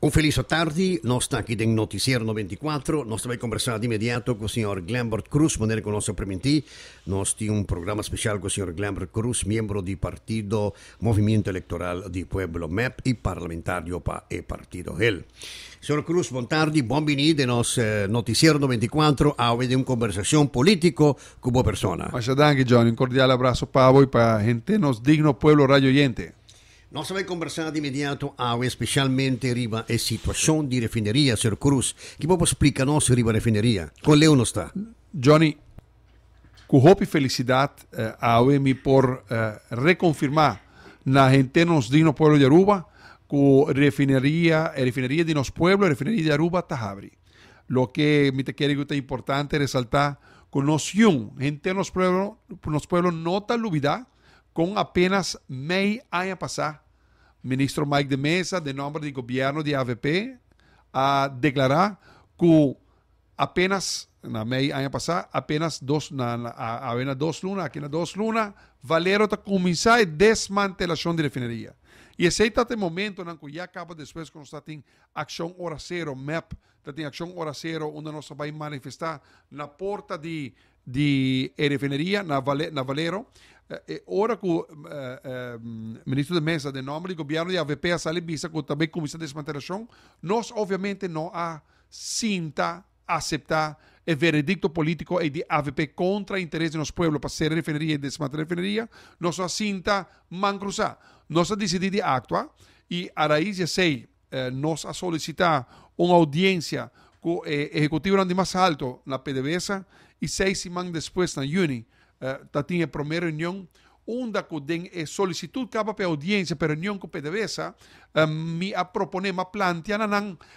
Un feliz tarde, no está aquí en Noticiero 94, va a conversar de inmediato con el señor Glambert Cruz, manera che non sappiamo nos un programa especial con el señor Glambert Cruz, miembro del Partido Movimiento Electoral de Pueblo MEP y parlamentario para el Partido HEL. Señor Cruz, buenas tardes, bienvenido en eh, Noticiero 94 a una conversación política con como persona. Muchas gracias, Johnny, Un cordial abrazo para vos y para gente nos digno Pueblo Rayo Oyente. Nos a conversar de inmediato a ah, especialmente la e situación di refinería, señor Cruz. ¿Qué proprio explica-nos riva refinería? Con Leo no está. Johnny, con y felicidad eh, a OEMI por eh, reconfirmar la gente nos dino pueblo de Aruba, con refinería, eh, refinería de nos pueblos, refinería de Aruba, Tajabri. Lo que me te quiere que es importante resaltar, con gente en los pueblos, los pueblos nota lubidad, con apenas medio año pasado ministro Mike de Mesa, de nome do governo de AVP, a declarar que apenas, na meia ano passado, apenas dois, na, na, a, a dois lunas, aqui na dois lunas, valeram a começar a desmantelação de refinaria. E esse até momento, não, já acaba depois quando está tem ação hora zero, MAP, está tem ação hora zero, onde nós vamos manifestar na porta de, de refinaria, na, vale, na Valero, eh, eh, ora cu eh, ehm, ministro de mesa de nome do governo de AVP a Sale Bisa, com também comissão de desmantelação, nós obviamente não há sinta aceitar o veredicto político e de AVP contra interesse de nosso para ser refineria e desmantelar refineria, nós a sinta mancruzar. Nós a decidir actuar e a raiz de sei, nós a solicitar uma audiência com o executivo grande mais alto na PDVSA e seis semanas depois na Uni uh, da tinha primeira reunião, onde acudem e solicitude capa para audiência para reunião com PDVSA, uh, me a proponer, uma plantear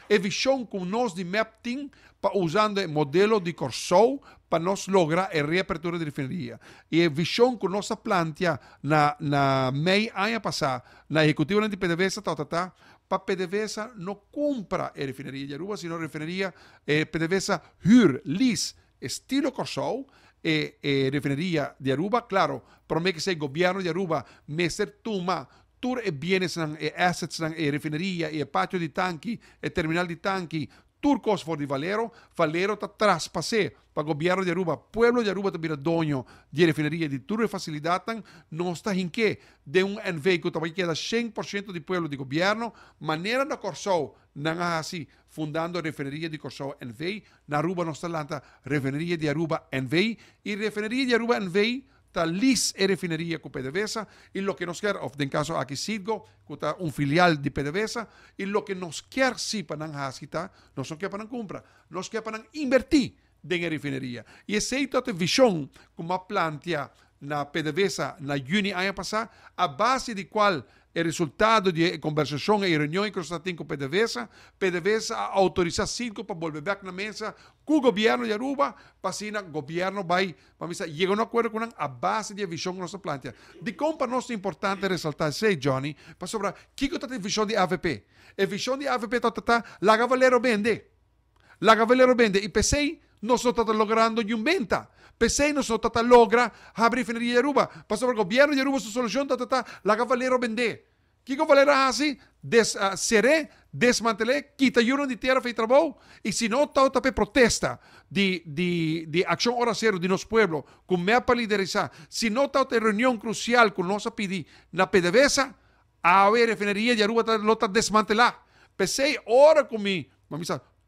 e visão com nós de MEPTIN usando o modelo de corso para nós lograr a reapertura da refinaria. E a visão que nós planteamos na, na MEI ano passado, na executiva de PDVSA, tá, tá, tá, para PDVSA não compra a refinaria de Aruba, senão a refinaria eh, PDVSA HUR, LIS, estilo corso y eh, eh, refinería de Aruba, claro, promete que el gobierno de Aruba me ser tuma tour eh, bienes, assets, refinería, y patio de tanque, terminal de tanque, Turcos for di Valero, Valero está traspasé para o governo de Aruba. Pueblo de Aruba também é dono de refinaria de tudo e facilitam. Não está em que de um está também queda 100% de pueblo de governo. Maneira da corso não é assim, fundando a refinaria de Corsou NV. Na Aruba não está lá, refinaria de Aruba NV. E refinaria de Aruba NV l'iS refinería con PDVSA y lo que nos quiere, of caso aquí Sidgo, cu un filial de PDVSA, y lo que nos quiere si no son que para compra, nos que panan invertir Y refinería. Y todo te vision que más plantia la PDVSA en junio año pasado a base de cual é resultado de conversazione e reunião que está tendo com o PDVSA. ha autorizzato cinco per voltar back na mesa con il governo di Aruba, para assim o governo vai, vamos dizer, chega a um acordo com a base di visão que nós plantea. De como para nós é importante ressaltar, sei, Johnny, para sobre o que é a visione di AVP. La visione di AVP è está, la Cavallero vende. La Cavallero vende. E per non nós estamos logrando um venta. Pesei nosotros só tata logra abrir refinería de Aruba. Pasó por gobierno gobierno de Aruba, su solución, tata, tata, lá vender. ¿Qué cavaleiro hace? des, ah, seré, desmantelé, quita euro de tierra, y trabalho, Y si protesta de, acción de acción hora cero de nuestro pueblos, con mea para liderizar. si nota otra reunión crucial con nosa pedir la PDVSA, a ver, refinería de Aruba, lota desmantelar. pese hora ahora mi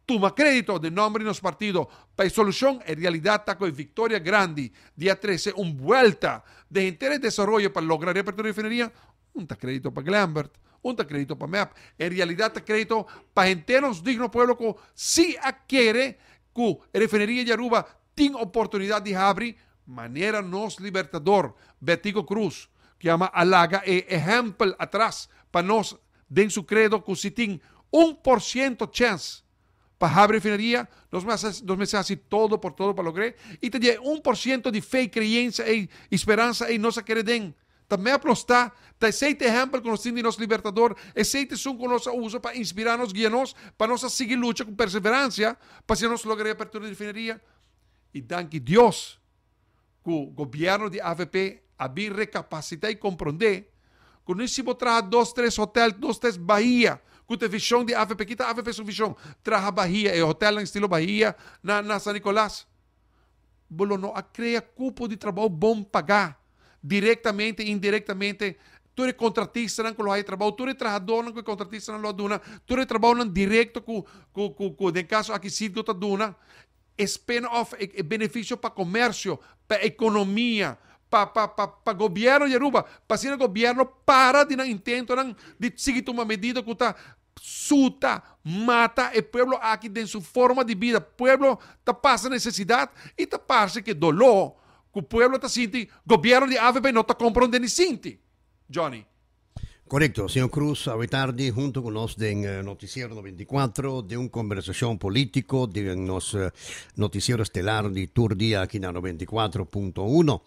Tuma crédito de nombre y partidos partido la solución, en realidad, con Victoria grande día 13, un vuelta de interés desarrollo para lograr apertura de refinería, un crédito para Glambert, un crédito para MEAP. En realidad, crédito para enteros digno pueblo que si adquiere que refinería Yaruba tiene oportunidad de abrir manera nos libertador. Betico Cruz, que llama alaga e eh, ejemplo atrás para nos den su credo que si tiene un por ciento chance para abrir refinería, dos meses meses meses todo por todo para lograr. y un por ciento de fe y e y y no querida. También apostar, tem seis exemplos que ejemplo con de los libertador, aceite son con los para inspirarnos, guiarnos, para no seguir lucha con perseverancia, para que nos lograr apertura de refinería. Y danke Dios que el gobierno de AVP había recapacitado y comprendido que no hicimos traer hotel tres hoteles, dos, tres bahías, Gute vichão de Ave Pequita, Ave fez um Vichon. Traja Bahia, é hotel em estilo Bahia, na, na São Nicolás. Bolono, a cria cupo de trabalho bom pagar. Diretamente e indiretamente, tu contratista não coloca trabalho, tu trajador não contratista não lo aduna, tu trabalho não direto com, com, com, com, de caso aquecido que aduna. Spin-off, é, é benefício para comércio, para economia, para pa, pa, pa governo de Aruba, para o governo para de não intento não, de seguir uma medida que está suta, mata el pueblo aquí de su forma de vida. Pueblo te pasa necesidad y te pasa que dolor que pueblo te siente, gobierno de AVP no te de ni siente. Johnny. Correcto, señor Cruz, hoy tarde junto con nos en eh, Noticiero 94 de un conversación político de nos eh, Noticiero Estelar de Turdía aquí en 94.1.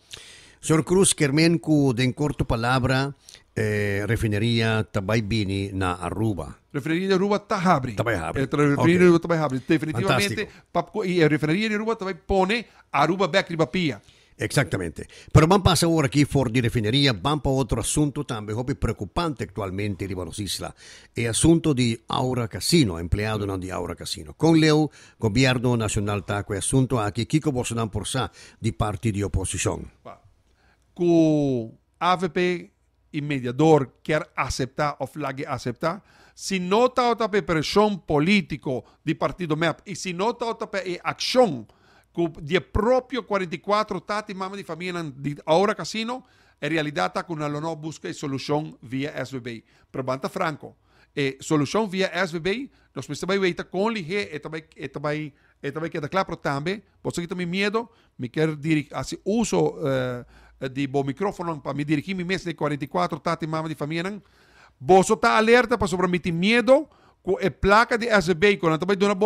Señor Cruz, Kermenku, de en corto palabra, eh, refinería Tabaybini na Aruba. Refinería de Aruba Tahabri. Tabahabri. refinería okay. de Definitivamente, y refinería de Aruba também pone Aruba back Papia. Exactamente. Pero vamos a ahora aquí por la refinería, vamos para otro asunto también hobby preocupante actualmente en Libanos Isla. El asunto de Aura Casino, empleado no de Aura Casino. Con Leo, gobierno nacional está el asunto aquí, Kiko Bolsonaro por sa, de parte de oposición. Con AVP y mediador quer aceptar o flague aceptar. Si no está otra presión político de partido MEP y si no está otra acción de propio 44 tati mamá de familia ahora casino, en realidad está con una no busca solución via SVB. Pero banta franco, solución vía SBB, nos pensamos que con ligé, esta también queda claro también, por eso miedo, me quiero dirigir, así uso. Eh, eh, de micrófono micrófono, para mi dirigir mi mês de 44 tati mama de familia bosso ta alerta para sobre miedo miedo, eh, con placa de SB na também dona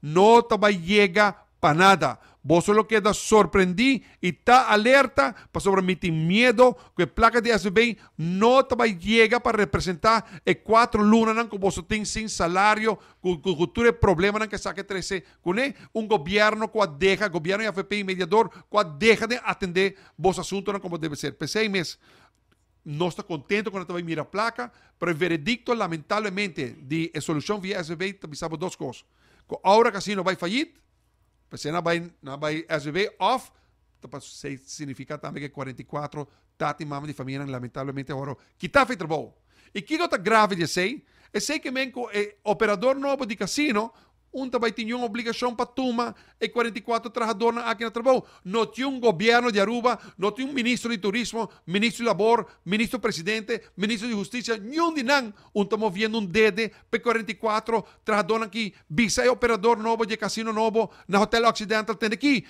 no llega para nada, vos solo quedas sorprendido y está alerta para sobremitir miedo que placa de SB va a llegar para representar el cuatro lunas que vos tenés sin salario con cultura problema que saque 13, con un gobierno que deja, gobierno y AFP y mediador, que deja de atender vos asuntos como debe ser. Pues, a mes no está contento con la mira placa, pero el veredicto lamentablemente de solución vía SB, avisamos dos cosas. Ahora no va a fallar vai, não vai SBB off, significa também que 44 tati mama de familia Que ahora feito bom. E que nota grave de sei, E sei que menco é eh, operador novo de casino, un vai ter uma para tomar e 44 aquí en no trabajo no tiene un gobierno de Aruba, no tiene un ministro de turismo, ministro de labor, ministro presidente, ministro de justicia nenhum de un estamos viendo un dedo para 44 trabalhadores aquí, Visa operador novo de casino novo na Hotel Occidental pero aqui.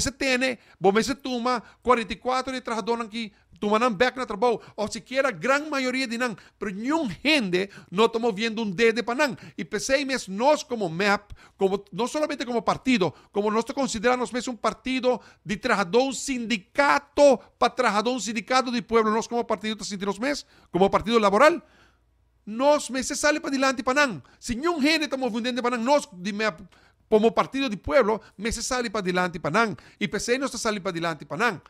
se tiene tem, se toma 44 de trabalhadores aqui back na trabajo, o siquiera gran mayoría de pero ni un gente no estamos viendo un dedo para y Y mes, nos como MEP, como, no solamente como partido, como nosotros consideramos un un partido de trabajador sindicato para trabajador sindicato de pueblo, nosotros como partido de los como partido laboral, nos meses sale para adelante para nada, si nenhum estamos fundiendo para nos como partido de pueblo, meses sale para adelante para y y PC no está para adelante para não.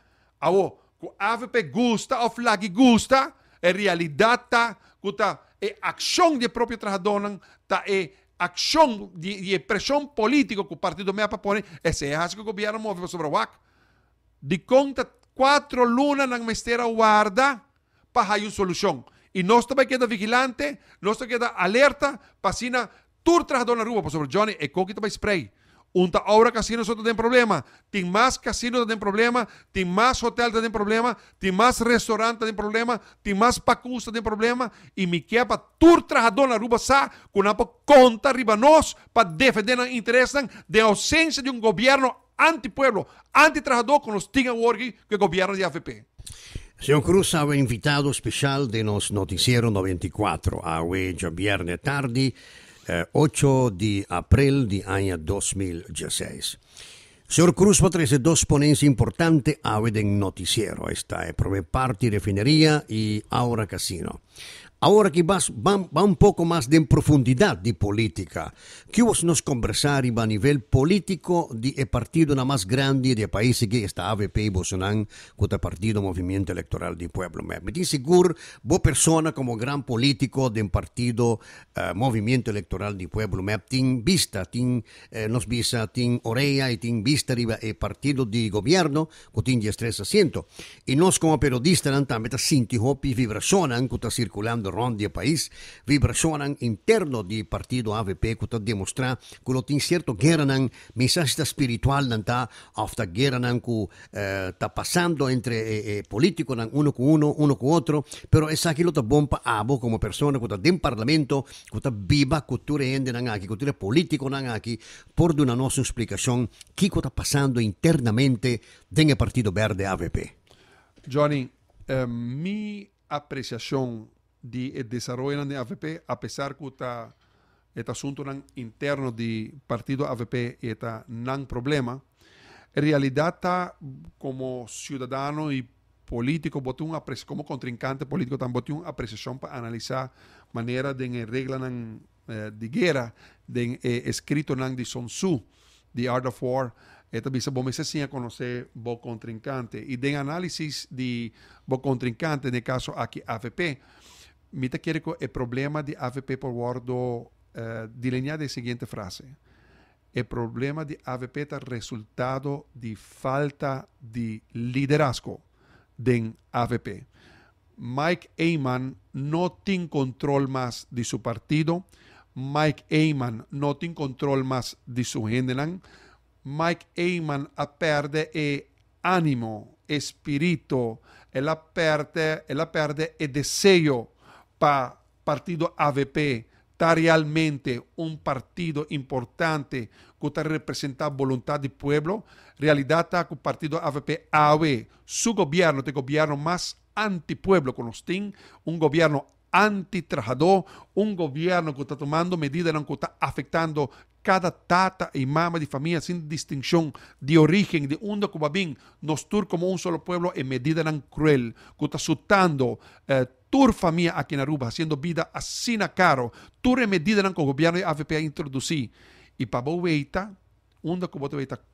a AVP gusta, o flag gusta, realidad realidad está e acción de propio trabajador ta e ação de, de pressão política que o partido me apõe, esse é o que o governo move sobre o UAC. De conta, quatro lunas na mestra guarda para uma solução. E nós também queda vigilante, nós também queda alerta, para assim, turtras dona rua, sobre Johnny, e coque também spray. Unta obra Casino nosotros tenemos problemas, tenemos más casinos tenemos problemas, Tin más hotel tenemos problemas, Tin más restaurante tenemos problemas, Tin más pacusta tenemos problemas, Y mi quepa tur trajador la ruba sa con conta de nos para defender los intereses de ausencia de un gobierno antipueblo, antitrabajador con los working que gobiernan de AFP. Señor Cruz, ha invitado especial de los Noticiero 94. A viernes tarde. 8 eh, de abril de año 2016. señor Cruz Patrese, dos ponencia importante ver del noticiero. Esta es parte de Refinería y Aura Casino. Agora que vamos van, va un poco de profundidade de política, que vos nos conversar a nível político de eh, partido na mais grande de país que está AVP e Bolsonaro, con el partido movimento eleitoral de Pueblo. Me dice Gur, vos persona como grande político de partido uh, eh, eleitoral de del Pueblo, me tin vista, tin eh, nos vista, tin oreja e tin vista de eh, partido de gobierno, con tin 10 assento e nos como periodistas también sinti hopi vibracionan que está circulando o País, vibração interno de partido AVP kuta demonstra kulot inserto geranan mensaje spiritual nanta afta geranan ku que eh, está passando entre eh, eh, politico nan um con um uno com outro, pero esa que está ta bomba abo como persona kuta dem parlamento está viva cultura ende nan cultura político nan por de uma nossa explicação, que está passando internamente dentro do Partido Verde AVP. Johnny, eh, minha apreciação di eh, desarrollo de AVP a pesar que está este asunto interno del partido AVP es nan problema en realidad está como ciudadano y político como contrincante político también una apreciación para la manera de regla nan, eh, de guerra de eh, escrito nan de Sun Tzu The Art of War esta bisa se a conocer bo contrincante y den análisis de bo contrincante el caso de AVP Mita quiero que El problema de AVP por bordo eh, dileña de siguiente frase. El problema de AVP está resultado de falta de liderazgo de AVP. Mike Ayman no tiene control más de su partido. Mike Ayman no tiene control más de su género. Mike Ayman perde el ánimo, espíritu, ella perde, perde el deseo pa partido AVP está realmente un partido importante que está representa voluntad del pueblo, realidad está con el partido AVP AV, e, su gobierno, el este gobierno más antipueblo con los TIN, un gobierno antitrabajador, un gobierno que está tomando medidas que está afectando cada tata y mama de familia sin distinción de origen de un cubabín nos tur como un solo pueblo en medida tan cruel que está sutando eh, tur familia aquí en Aruba haciendo vida así na caro tur en medida tan con gobierno de AFP a introducir y para veita un de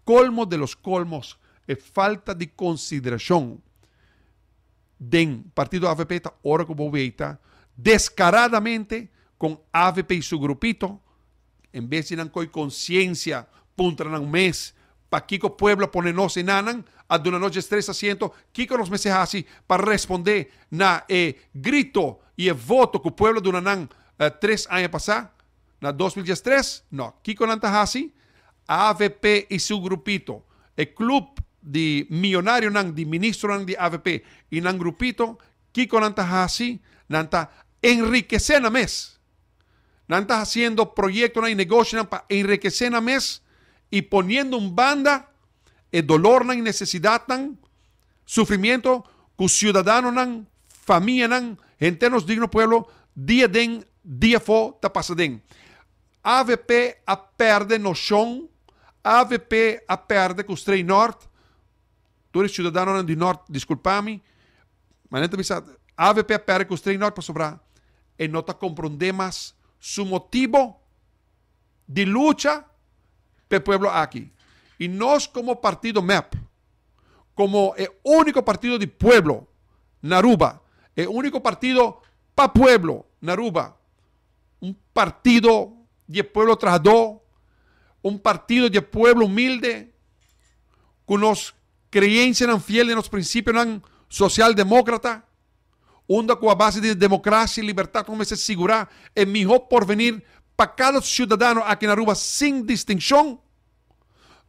colmo de los colmos es falta de consideración den partido AFP ahora como veita descaradamente con AFP y su grupito en vez de nankoy conciencia, a un mes. Pa Kiko pueblo pone en Anan, a de una noche tres asientos, Kiko los meses así, para responder na eh, grito y el voto que pueblo de una nan eh, tres años pasá, na 2013, no, Kiko Nantajasi, AVP y su grupito, el club de millonario nan, de ministro nan de AVP y nan grupito, Kiko así nanta enriquecer a mes estás haciendo proyectos y negocios para enriquecer a mes y poniendo en banda el dolor y necesidad, el sufrimiento que ciudadanos, nan, familia, nan, gente nos digno pueblo, día den, día fo, ta pasaden. AVP a perde noción, AVP a perde que usted norte, tú eres ciudadano del norte, disculpame, avp a perde que usted norte para pues, sobrar, y no te comprende más su motivo de lucha del pueblo aquí. Y nos como partido MEP, como el único partido de pueblo, Naruba, el único partido para pueblo, Naruba, un partido de pueblo trabajador, un partido de pueblo humilde, con los creencias fieles de los principios socialdemócrata, onde com a base de democracia e liberdade comece a segurar é melhor porvenir para cada cidadão aqui na Aruba sem distinção?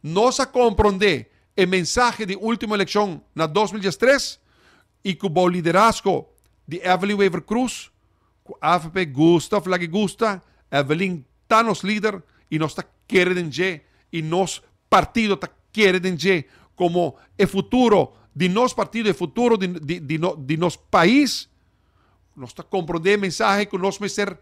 Nós a compreender o mensagem de última eleição na 2013 e com o liderazgo de Evelyn Weaver Cruz, com AFP Gustav flag gusta, Evelyn está nos líder e nós queremos e nós partido está querendo como o futuro de nosso partido, o futuro de, de, de, de nosso país nos compreender mensagem que nos ser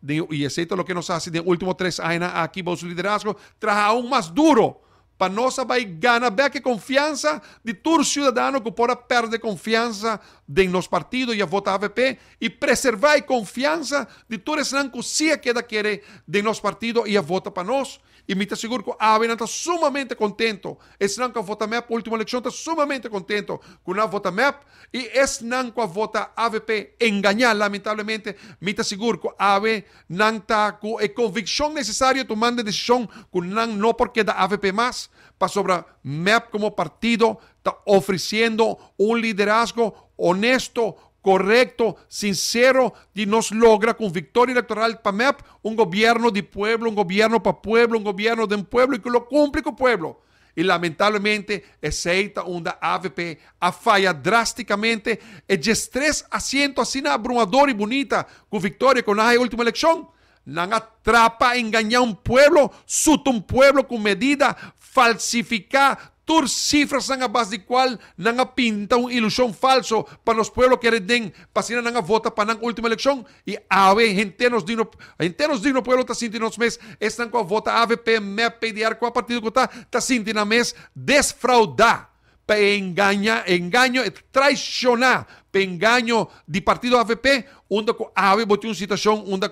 de, y excepto o que nos hace de último três anos aqui vos liderazgo, traz aún mais duro para nós vai ganhar que confiança de todo cidadão que pode perder confiança de nos partido e a votar AVP e preservar a confiança de todo cidadão que se queda querer de nos partido e a vota para nós. y mi seguro que AVE está sumamente contento. es vota MEP, última elección, está sumamente contento con una vota MEP. la votación vota AVP, Engañar, lamentablemente, Me aseguro que AVE no está la eh, necesario necesaria necesaria tomando la decisión con no porque da AVP más, para sobre MEP como partido, está ofreciendo un liderazgo honesto, correcto, sincero y nos logra con victoria electoral PAMEP e un gobierno de pueblo, un gobierno para pueblo, un gobierno de un pueblo y que lo cumple con pueblo. Y lamentablemente, aceita una AVP a falla drásticamente, el estrés asiento, así abrumador y bonita victoria victoria con la última elección. La atrapa a un pueblo, suta un pueblo con medida, falsificar tú cifras a base de cuál nanga pinta un ilusión falso para los pueblos que para pasina vota para la última elección y ave gente nos digno gente nos digno pueblo está sintiendo mes están con vota AVP MEP PDR con a partido que está, ta sintiendo mes desfraudar pe engaña, engaño traicionar pe engaño de partido AVP da co ave un un un da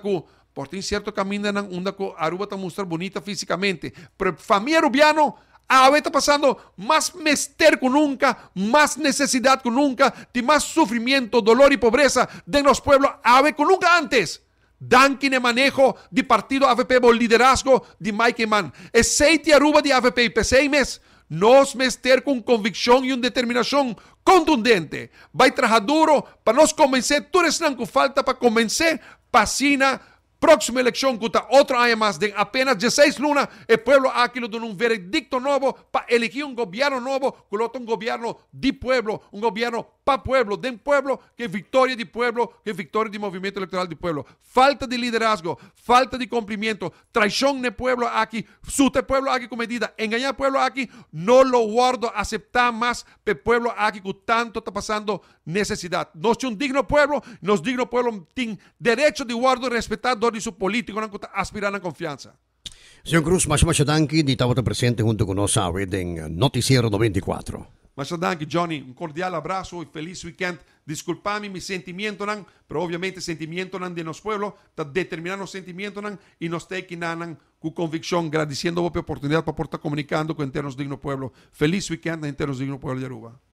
por en cierto camino, un Aruba está mostrar bonita físicamente pero familia rubiano Ah, veces está pasando más mester que nunca, más necesidad que nunca, y más sufrimiento, dolor y pobreza de los pueblos ave, ah, que nunca antes. Dan quien manejo de partido AFP por liderazgo de Mike Mann. Aceite aruba de AFP y pues Nos mester con convicción y un determinación contundente. Vai trabajar duro para nos convencer. Tú eres que falta para convencer. Pasina próxima elección contra outro año más de apenas 16 lunas, pueblo pueblo aquilo de un veredicto nuevo para elegir un gobierno nuevo, un un gobierno de pueblo, un gobierno para pueblo, un pueblo, que victoria de pueblo, que victoria de movimiento electoral de pueblo. Falta de liderazgo, falta de cumplimiento, traición de pueblo aquí, sute pueblo aquí con medida, engañar pueblo aquí, no lo guardo, aceptar más el pueblo aquí que tanto está pasando necesidad. No es un digno pueblo, nos digno pueblo tiene derecho de guardo y respetar donde su político aspira aspirar a confianza. Cruz, más presente junto con nosotros en Noticiero 94. Muchas gracias, Johnny, un cordial abrazo y e feliz weekend. Disculpame mi sentimiento, pero obviamente sentimiento nan de nos pueblo, está determinando sentimiento y nos te nan con convicción, agradeciendo la oportunidad para estar comunicando con Internos Digno Pueblo. Feliz weekend a Digno Pueblo de Aruba.